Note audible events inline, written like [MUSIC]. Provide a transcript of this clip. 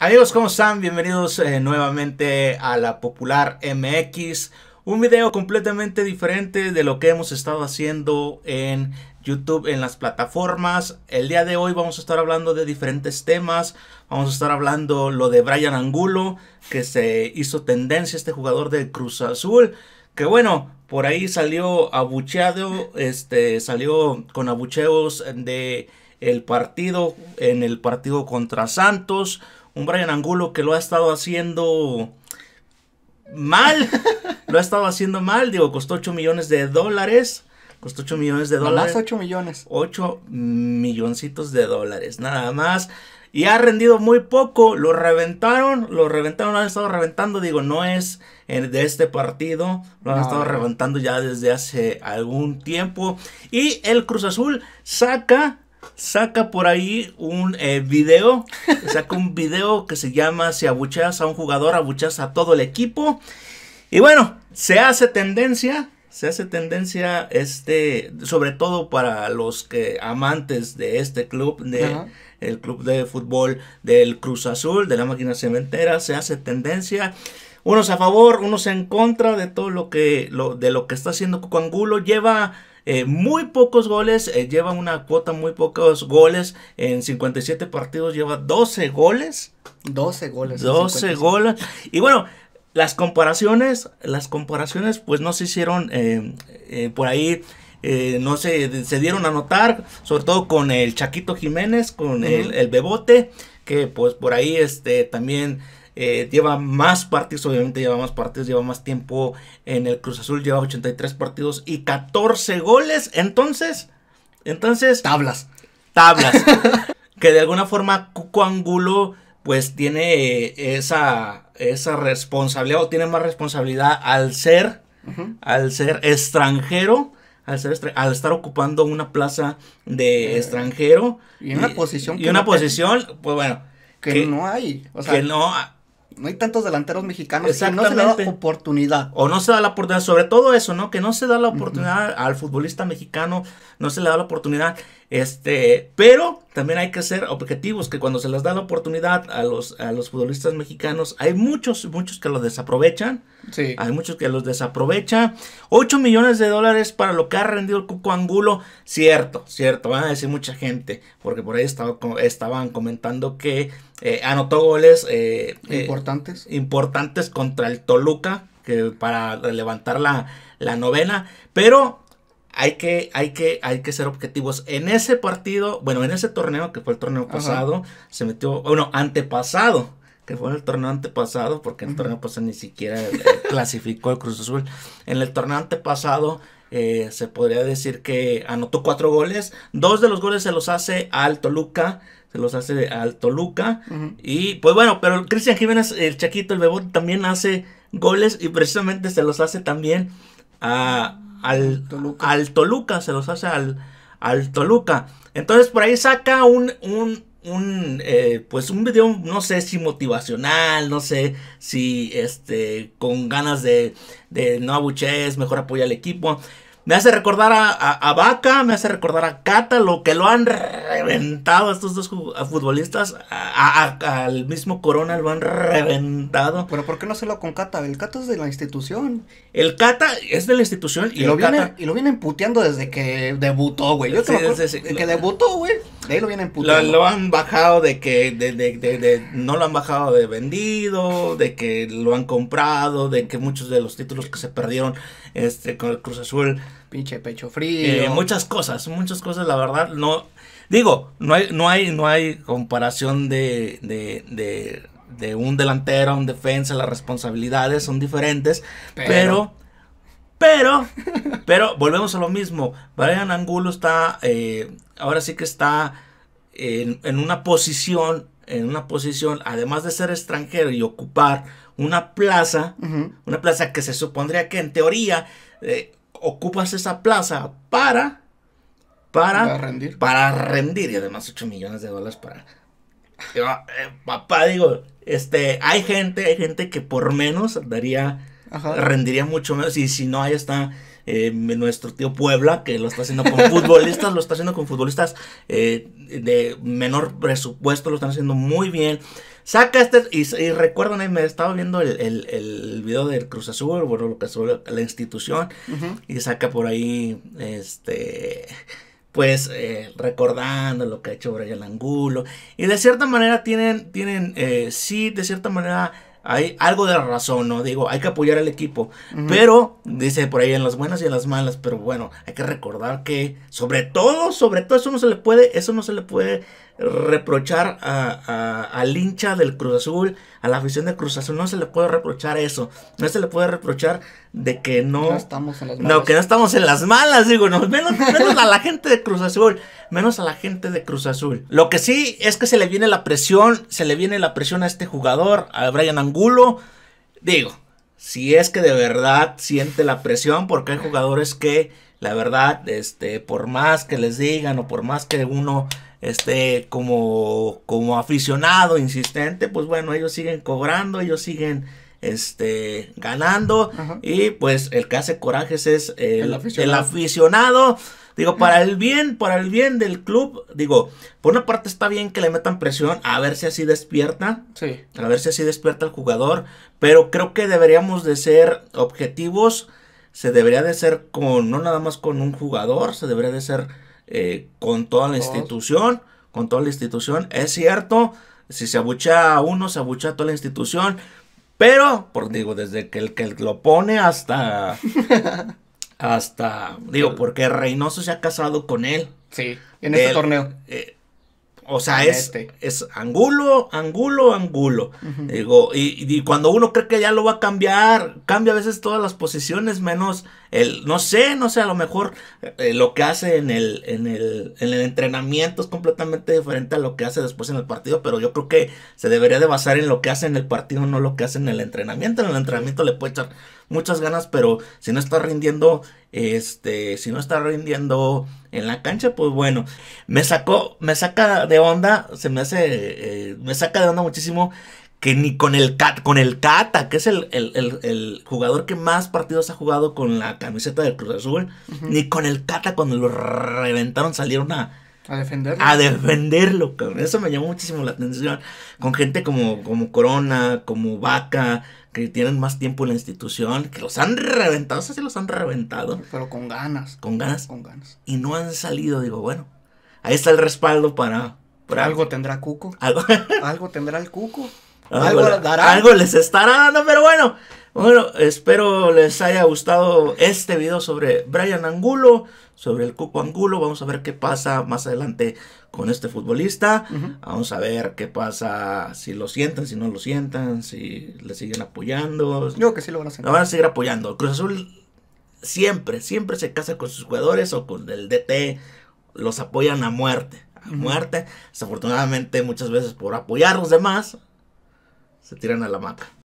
Amigos, ¿cómo están? Bienvenidos eh, nuevamente a la Popular MX. Un video completamente diferente de lo que hemos estado haciendo en YouTube, en las plataformas. El día de hoy vamos a estar hablando de diferentes temas. Vamos a estar hablando lo de Brian Angulo, que se hizo tendencia este jugador del Cruz Azul. Que bueno, por ahí salió abucheado, este, salió con abucheos de el partido, en el partido contra Santos un Brian Angulo que lo ha estado haciendo mal. [LAUGHS] lo ha estado haciendo mal. Digo, costó 8 millones de dólares. Costó 8 millones de dólares. más 8 millones. 8 milloncitos de dólares, nada más. Y ha rendido muy poco. Lo reventaron, lo reventaron, lo han estado reventando. Digo, no es de este partido. Lo han estado reventando ya desde hace algún tiempo. Y el Cruz Azul saca saca por ahí un eh, video, [LAUGHS] saca un video que se llama Si abuchas a un jugador, abuchas a todo el equipo. Y bueno, se hace tendencia, se hace tendencia, este, sobre todo para los que amantes de este club, de el club de fútbol del Cruz Azul, de la máquina cementera, se hace tendencia. Unos a favor, unos en contra de todo lo que, lo, de lo que está haciendo Coco Angulo. Lleva eh, muy pocos goles, eh, lleva una cuota muy pocos goles, en 57 partidos lleva 12 goles. 12 goles. 12 goles. Y bueno, las comparaciones, las comparaciones pues no se hicieron eh, por ahí. no se, dieron a notar, sobre todo con el Chaquito Jiménez, con el, el, Bebote, que pues por ahí este también eh, lleva más partidos, obviamente lleva más partidos, lleva más tiempo en el Cruz Azul, lleva 83 partidos y 14 goles. Entonces, entonces... Tablas. Tablas. [LAUGHS] que de alguna forma Cuco Angulo pues tiene eh, esa, esa responsabilidad o tiene más responsabilidad al ser, al ser extranjero. Al, ser, estar ocupando una plaza de eh, extranjero. Y una posición. Que y una posición, pues bueno. Que, no hay. O sea, que no no hay tantos delanteros mexicanos que no se da oportunidad. O no se da la oportunidad, sobre todo eso, ¿no? Que no se da la oportunidad al futbolista mexicano, no se le da la oportunidad. Este, pero también hay que ser objetivos, que cuando se les da la oportunidad a los, a los futbolistas mexicanos, hay muchos, muchos que los desaprovechan. Sí. Hay muchos que los desaprovechan. 8 millones de dólares para lo que ha rendido el Cuco Angulo. Cierto, cierto, van a decir mucha gente, porque por ahí estaban comentando que eh, anotó goles eh, eh, importantes. importantes contra el Toluca, que para levantar la, la novena, pero hay que, hay, que, hay que ser objetivos. En ese partido, bueno, en ese torneo que fue el torneo pasado, se metió, bueno, antepasado, que fue el torneo antepasado, porque en el torneo pasado ni siquiera eh, [LAUGHS] clasificó el Cruz Azul. En el torneo antepasado eh, se podría decir que anotó cuatro goles. Dos de los goles se los hace al Toluca. Se los hace al Toluca. Y pues bueno, pero Cristian Jiménez, el Chaquito, el Bebot, también hace goles y precisamente se los hace también a al Toluca. al Toluca, se los hace al, al Toluca. Entonces por ahí saca un, un, eh, pues un video, no sé si motivacional, no sé si este, con ganas de, de no abuches mejor apoya al equipo. Me hace recordar a, Vaca, me hace recordar a Cata, lo que lo han reventado a estos dos futbolistas. al mismo Corona lo han reventado. Pero ¿por qué no se lo con Cata? El Cata es de la institución. El Cata es de la institución y, lo, viene, y lo vienen puteando desde que debutó, güey. que debutó, güey. De ahí lo vienen Lo, han bajado de que de, de, no lo han bajado de vendido, de que lo han comprado, de que muchos de los títulos que se perdieron este con el Cruz Azul Pinche pecho frío. Eh, muchas cosas, muchas cosas, la verdad, no. Digo, no hay, no hay, no hay comparación de, de, de, de un delantero, un defensa, las responsabilidades son diferentes, pero, pero, pero, volvemos a lo mismo. Brian Angulo está, eh, ahora sí que está en, una posición en una posición, además de ser extranjero y ocupar una plaza, una plaza que se supondría que en teoría eh, ocupas esa plaza para para, para rendir. Para rendir. Y además 8 millones de dólares para. Eh, papá, digo, este, hay gente, hay gente que por menos daría. Rendiría mucho menos. Y si no, ahí está Em, nuestro tío Puebla, que lo está haciendo con [LAUGHS] futbolistas, lo está haciendo con futbolistas eh, de menor presupuesto, lo están haciendo muy bien. Saca este, y, y recuerdan, ahí eh, me estaba viendo el, el, video del Cruz Azul, bueno, lo que es la institución, y saca por ahí, este, pues, eh, recordando lo que ha hecho Brian Angulo, y de cierta manera tienen, tienen, sí, de cierta manera hay algo de razón, ¿no? Digo, hay que apoyar al equipo. Pero, dice por ahí, en las buenas y en las malas, pero bueno, hay que recordar que, sobre todo, sobre todo, eso no se le puede, eso no se le puede reprochar a, al hincha del Cruz Azul, a la afición de Cruz Azul, no se le puede reprochar eso, no se le puede reprochar de que no, estamos en las malas. No, que no estamos en las malas, digo, menos, menos a la gente de Cruz Azul, menos a la gente de Cruz Azul. Lo que sí es que se le viene la presión, se le viene la presión a este jugador, a Brian Angu Digo, si es que de verdad siente la presión, porque hay jugadores que, la verdad, este, por más que les digan o por más que uno esté como, como aficionado, insistente, pues bueno, ellos siguen cobrando, ellos siguen este, ganando. Y pues el que hace corajes es el, aficionado. Digo, para el bien, para el bien del club, digo, por una parte está bien que le metan presión, a ver si así despierta. Sí. A ver si así despierta el jugador. Pero creo que deberíamos de ser objetivos. Se debería de ser con, no nada más con un jugador, se debería de ser eh, con toda la institución. Con toda la institución. Es cierto, si se abucha a uno, se abucha a toda la institución. Pero, por digo, desde que el que lo pone hasta. [LAUGHS] hasta. Digo, porque Reynoso se ha casado con él. Sí, en este torneo. Eh, o sea, es, este. es angulo, angulo, angulo. Digo, y, y, cuando uno cree que ya lo va a cambiar, cambia a veces todas las posiciones, menos el, no sé, no sé, a lo mejor eh, lo que hace en el, en, el, en el entrenamiento es completamente diferente a lo que hace después en el partido, pero yo creo que se debería de basar en lo que hace en el partido, no lo que hace en el entrenamiento. En el entrenamiento le puede echar muchas ganas, pero si no está rindiendo, este, si no está rindiendo en la cancha, pues bueno, me sacó, me saca de onda, se me hace, eh, me saca de onda muchísimo que ni con el con el Cata, que es el, jugador que más partidos ha jugado con la camiseta del Cruz Azul, ni con el Cata cuando lo reventaron salieron a, a defenderlo. A defenderlo, Eso me llamó muchísimo la atención. Con gente como, como Corona, como Vaca, que tienen más tiempo en la institución, que los han reventado, o sí los han reventado. Pero con ganas. Con ganas. Con ganas. Y no han salido, digo, bueno, ahí está el respaldo para... para... Algo tendrá Cuco. Algo, ¿Algo tendrá el Cuco. Ah, algo, les estará dando, pero bueno. Bueno, espero les haya gustado este video sobre Brian Angulo, sobre el cupo Angulo. Vamos a ver qué pasa más adelante con este futbolista. Vamos a ver qué pasa, si lo sientan, si no lo sientan, si le siguen apoyando. Yo que sí lo van a van a seguir apoyando. Cruz Azul siempre, siempre se casa con sus jugadores o con el DT. Los apoyan a muerte, a muerte. Desafortunadamente muchas veces por apoyar a los demás, se tiran a la mata.